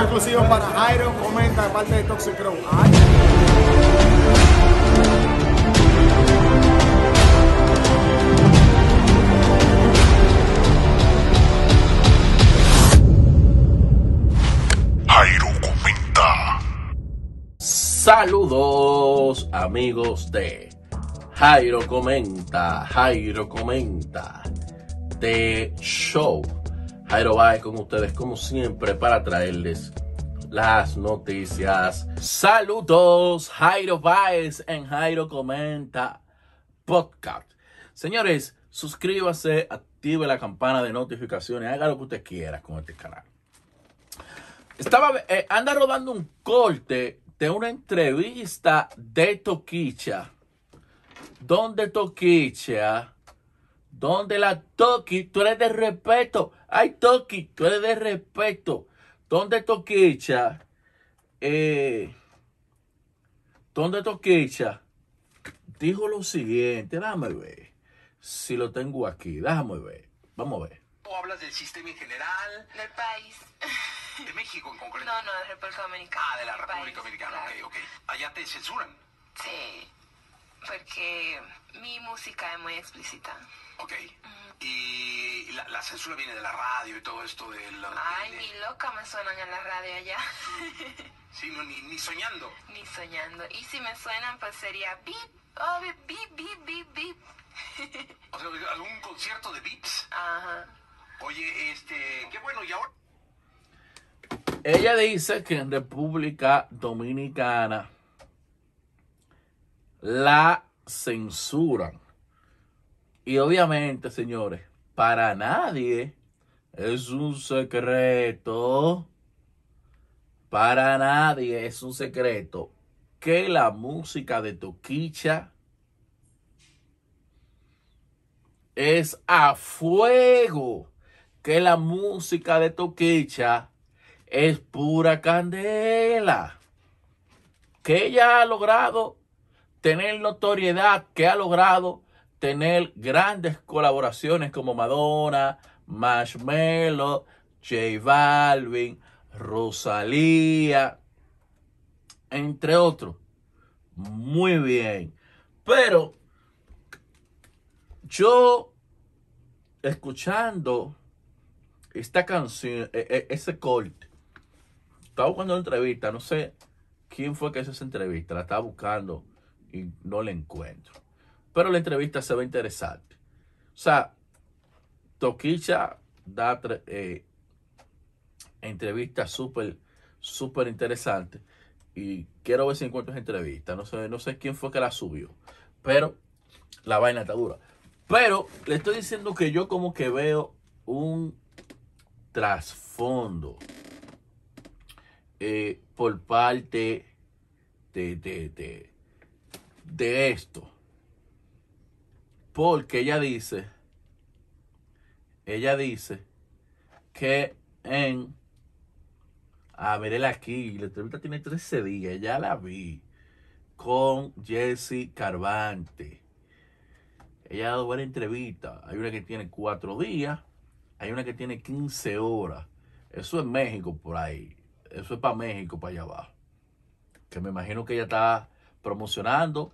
exclusivo para Jairo. Comenta de parte de Toxic Jairo comenta. Saludos amigos de Jairo comenta, Jairo comenta, de show Jairo Baez con ustedes como siempre para traerles las noticias. Saludos, Jairo Baez en Jairo Comenta Podcast. Señores, suscríbase, active la campana de notificaciones, haga lo que usted quiera con este canal. Estaba, eh, anda rodando un corte de una entrevista de Toquicha, ¿Dónde Toquicha, ¿Dónde la Toqui, tú eres de respeto Ay, Toki, tú eres de respeto. ¿Dónde Toquicha? Eh, ¿Dónde Toquicha? Dijo lo siguiente, déjame ver. Si lo tengo aquí, déjame ver. Vamos a ver. ¿Tú hablas del sistema en general? Del país. ¿De México en concreto? No, no, de República Dominicana. Ah, de la República Dominicana, ok, ok. Allá te censuran. Sí porque mi música es muy explícita. Ok. Y la, censura viene de la radio y todo esto de Ay, ni loca me suenan en la radio allá. sí, ni, ni, soñando. Ni soñando. Y si me suenan, pues sería bip, oh, bip, bip, bip, bip. o sea, algún concierto de bips. Ajá. Oye, este, qué bueno, y ahora... Ella dice que en República Dominicana la censuran. Y obviamente, señores, para nadie es un secreto, para nadie es un secreto que la música de Toquicha es a fuego, que la música de Toquicha es pura candela, que ella ha logrado tener notoriedad que ha logrado tener grandes colaboraciones como Madonna, Marshmello, J Balvin, Rosalía, entre otros. Muy bien. Pero yo escuchando esta canción, e, e, ese corte, estaba buscando una entrevista, no sé quién fue que hizo esa entrevista, la estaba buscando y no la encuentro. Pero la entrevista se ve interesante. O sea, Toquicha da eh, entrevistas súper, súper interesantes. Y quiero ver si encuentro esa entrevista. No sé, no sé quién fue que la subió. Pero la vaina está dura. Pero le estoy diciendo que yo como que veo un trasfondo eh, por parte de, de esto. Porque ella dice, ella dice que en... A ver, aquí, la entrevista tiene 13 días, ya la vi, con Jesse Carvante. Ella ha dado varias entrevistas. Hay una que tiene 4 días, hay una que tiene 15 horas. Eso es México por ahí. Eso es para México, para allá abajo. Que me imagino que ella está promocionando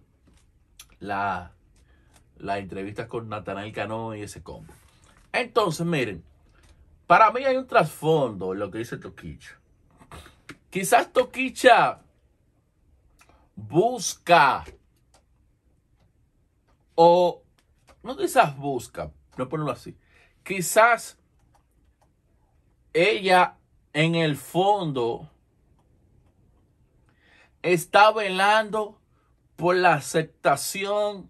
la, entrevista entrevistas con Natanael Cano y ese combo. Entonces, miren, para mí hay un trasfondo en lo que dice Toquicha. Quizás Toquicha busca o no quizás busca, no ponerlo así. Quizás ella en el fondo está velando por la aceptación, o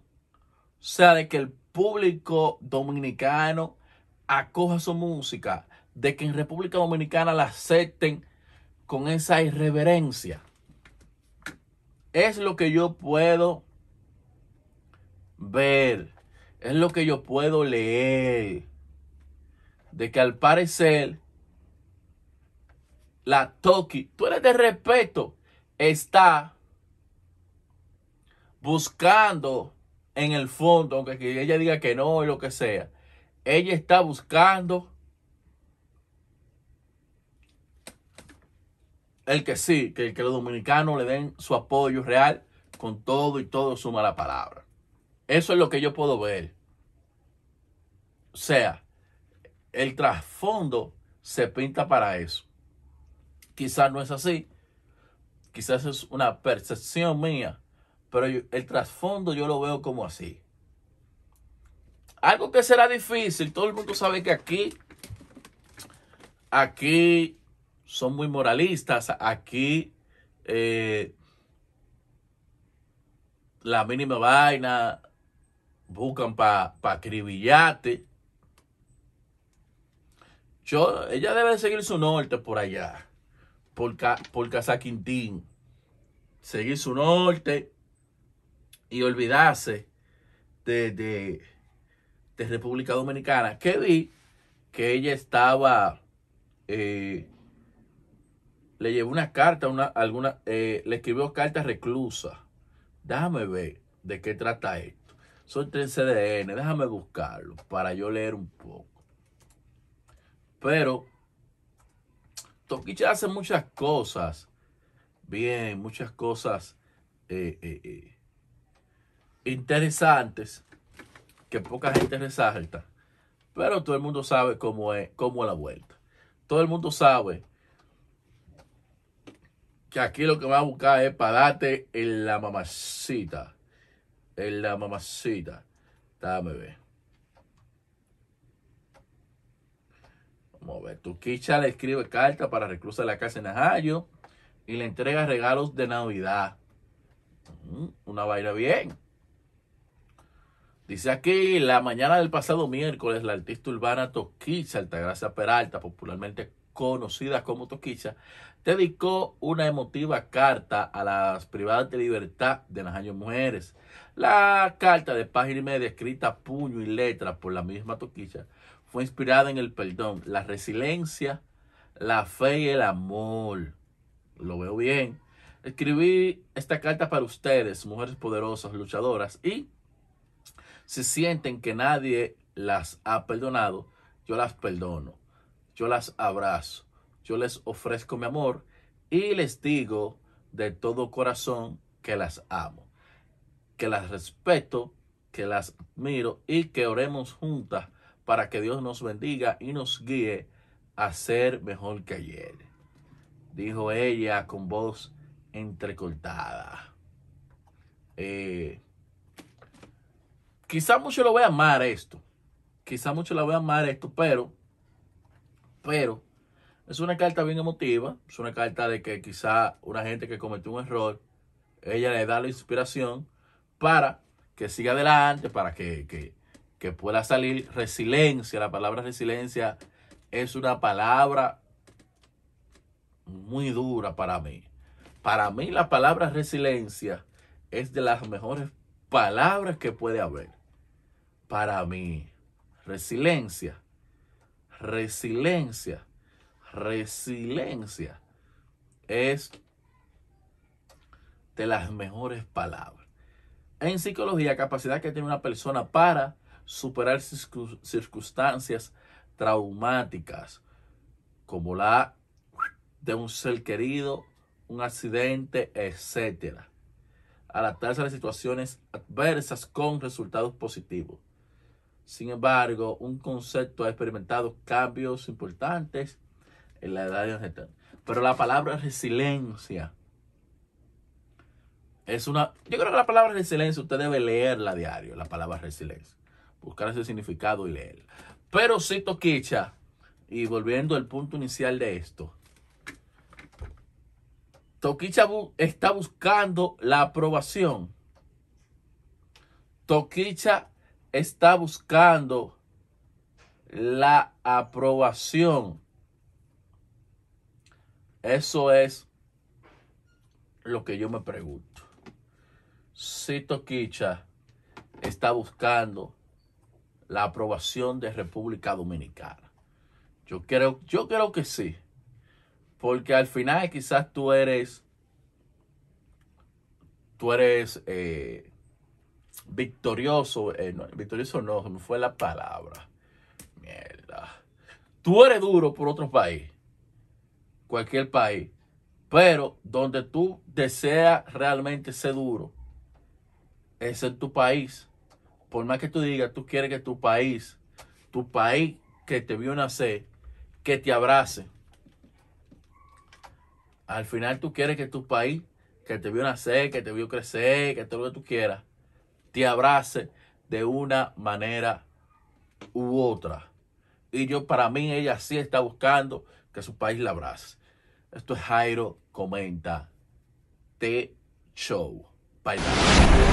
sea, de que el público dominicano acoja su música, de que en República Dominicana la acepten con esa irreverencia. Es lo que yo puedo ver, es lo que yo puedo leer, de que al parecer la Toki, tú eres de respeto, está buscando en el fondo, aunque ella diga que no y lo que sea, ella está buscando el que sí, que, que los dominicanos le den su apoyo real con todo y todo su mala palabra. Eso es lo que yo puedo ver. O sea, el trasfondo se pinta para eso. Quizás no es así. Quizás es una percepción mía pero el trasfondo yo lo veo como así. Algo que será difícil. Todo el mundo sabe que aquí, aquí son muy moralistas. Aquí eh, la mínima vaina buscan para pa Yo, ella debe seguir su norte por allá, por, por Casa Quintín. Seguir su norte, y olvidarse de, República Dominicana, que vi que ella estaba, eh, le llevó una carta, una, alguna, eh, le escribió cartas reclusa. Déjame ver de qué trata esto. Soy tres cdn déjame buscarlo para yo leer un poco. Pero Toquicha hace muchas cosas. Bien, muchas cosas. Eh, eh interesantes que poca gente resalta, pero todo el mundo sabe cómo es, cómo la vuelta. Todo el mundo sabe que aquí lo que va a buscar es para darte en la mamacita. En la mamacita. Dame ver. Vamos a ver. le escribe carta para reclusa la casa en Ajayo y le entrega regalos de Navidad. Mm, una vaina bien. Dice aquí, la mañana del pasado miércoles, la artista urbana Toquicha Altagracia Peralta, popularmente conocida como Toquicha, dedicó una emotiva carta a las privadas de libertad de las años mujeres. La carta de página y media, escrita a puño y letra por la misma Toquicha, fue inspirada en el perdón, la resiliencia, la fe y el amor. Lo veo bien. Escribí esta carta para ustedes, mujeres poderosas, luchadoras y si sienten que nadie las ha perdonado, yo las perdono, yo las abrazo, yo les ofrezco mi amor y les digo de todo corazón que las amo, que las respeto, que las admiro y que oremos juntas para que Dios nos bendiga y nos guíe a ser mejor que ayer, dijo ella con voz entrecortada. Eh, Quizás mucho lo voy a amar esto. Quizá mucho la voy a amar esto, pero, pero, es una carta bien emotiva. Es una carta de que quizá una gente que cometió un error, ella le da la inspiración para que siga adelante, para que pueda salir resiliencia. La palabra resiliencia es una palabra muy dura para mí. Para mí la palabra resiliencia es de las mejores palabras que puede haber para mí. Resiliencia, resiliencia, resiliencia es de las mejores palabras. En psicología, capacidad que tiene una persona para superar circunstancias traumáticas, como la de un ser querido, un accidente, etc. Adaptarse a las situaciones adversas con resultados positivos. Sin embargo, un concepto ha experimentado cambios importantes en la edad de gente. Pero la palabra resiliencia es una. Yo creo que la palabra resiliencia usted debe leerla a diario, la palabra resiliencia. Buscar ese significado y leerla. Pero sí, Toquicha. y volviendo al punto inicial de esto. Toquicha está buscando la aprobación. Toquicha está buscando la aprobación. Eso es lo que yo me pregunto. Si Toquicha está buscando la aprobación de República Dominicana. Yo creo, yo creo que sí. Porque al final quizás tú eres, tú eres eh, victorioso, eh, no, victorioso no, fue la palabra. Mierda. Tú eres duro por otro país, cualquier país, pero donde tú deseas realmente ser duro, es en tu país. Por más que tú digas, tú quieres que tu país, tu país que te vio nacer, que te abrace. Al final tú quieres que tu país, que te vio nacer, que te vio crecer, que todo lo que tú quieras, te abrace de una manera u otra. Y yo, para mí, ella sí está buscando que su país la abrace. Esto es Jairo Comenta. Te Show. Bye bye.